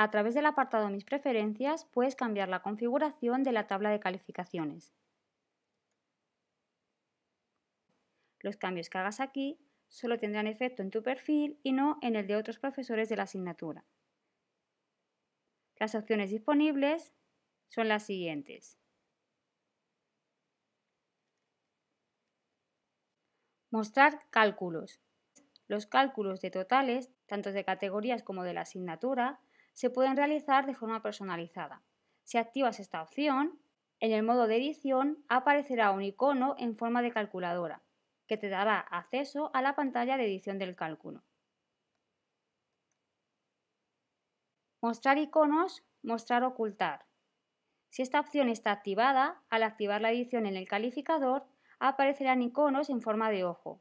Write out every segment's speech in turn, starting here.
A través del apartado Mis preferencias puedes cambiar la configuración de la tabla de calificaciones. Los cambios que hagas aquí solo tendrán efecto en tu perfil y no en el de otros profesores de la asignatura. Las opciones disponibles son las siguientes. Mostrar cálculos. Los cálculos de totales, tanto de categorías como de la asignatura, se pueden realizar de forma personalizada. Si activas esta opción, en el modo de edición aparecerá un icono en forma de calculadora, que te dará acceso a la pantalla de edición del cálculo. Mostrar iconos, mostrar ocultar. Si esta opción está activada, al activar la edición en el calificador, aparecerán iconos en forma de ojo.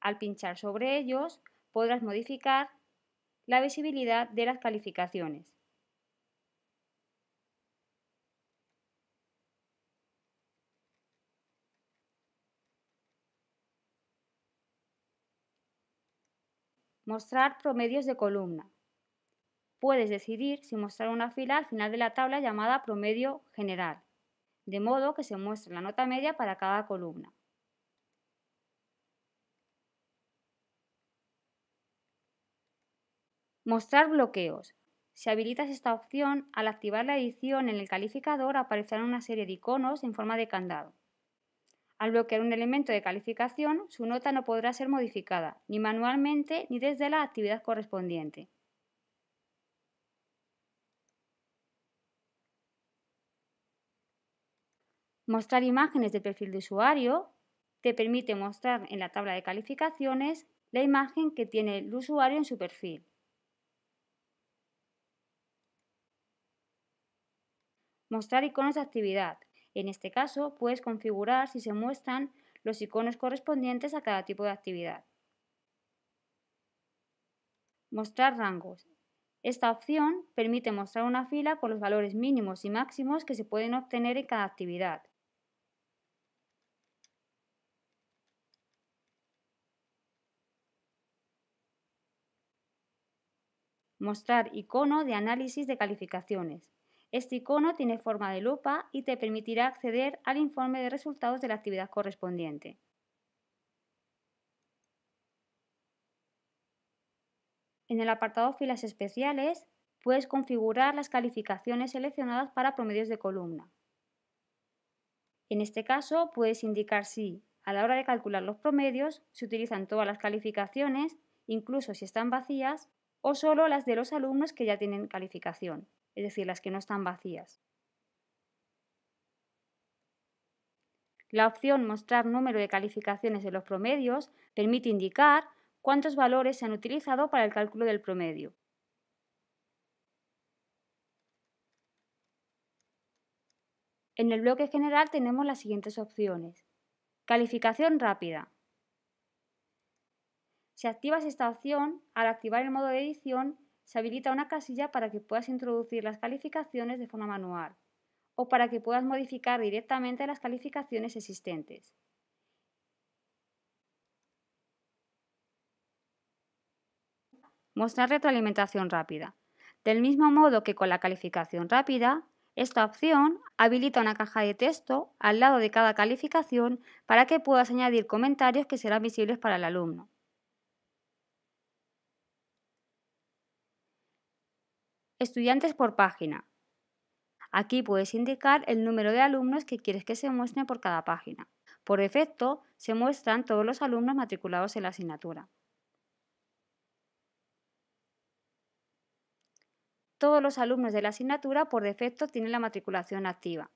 Al pinchar sobre ellos, podrás modificar la visibilidad de las calificaciones. Mostrar promedios de columna. Puedes decidir si mostrar una fila al final de la tabla llamada promedio general, de modo que se muestre la nota media para cada columna. Mostrar bloqueos. Si habilitas esta opción, al activar la edición en el calificador aparecerán una serie de iconos en forma de candado. Al bloquear un elemento de calificación, su nota no podrá ser modificada, ni manualmente ni desde la actividad correspondiente. Mostrar imágenes de perfil de usuario te permite mostrar en la tabla de calificaciones la imagen que tiene el usuario en su perfil. Mostrar iconos de actividad. En este caso, puedes configurar si se muestran los iconos correspondientes a cada tipo de actividad. Mostrar rangos. Esta opción permite mostrar una fila con los valores mínimos y máximos que se pueden obtener en cada actividad. Mostrar icono de análisis de calificaciones. Este icono tiene forma de lupa y te permitirá acceder al informe de resultados de la actividad correspondiente. En el apartado Filas especiales puedes configurar las calificaciones seleccionadas para promedios de columna. En este caso puedes indicar si, a la hora de calcular los promedios, se utilizan todas las calificaciones, incluso si están vacías, o solo las de los alumnos que ya tienen calificación es decir, las que no están vacías. La opción Mostrar número de calificaciones de los promedios permite indicar cuántos valores se han utilizado para el cálculo del promedio. En el bloque general tenemos las siguientes opciones. Calificación rápida. si activas esta opción al activar el modo de edición se habilita una casilla para que puedas introducir las calificaciones de forma manual o para que puedas modificar directamente las calificaciones existentes. Mostrar retroalimentación rápida. Del mismo modo que con la calificación rápida, esta opción habilita una caja de texto al lado de cada calificación para que puedas añadir comentarios que serán visibles para el alumno. estudiantes por página. Aquí puedes indicar el número de alumnos que quieres que se muestre por cada página. Por defecto, se muestran todos los alumnos matriculados en la asignatura. Todos los alumnos de la asignatura por defecto tienen la matriculación activa.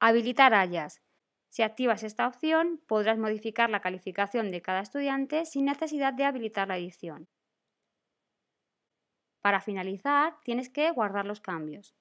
Habilitar AYAS. Si activas esta opción, podrás modificar la calificación de cada estudiante sin necesidad de habilitar la edición. Para finalizar, tienes que guardar los cambios.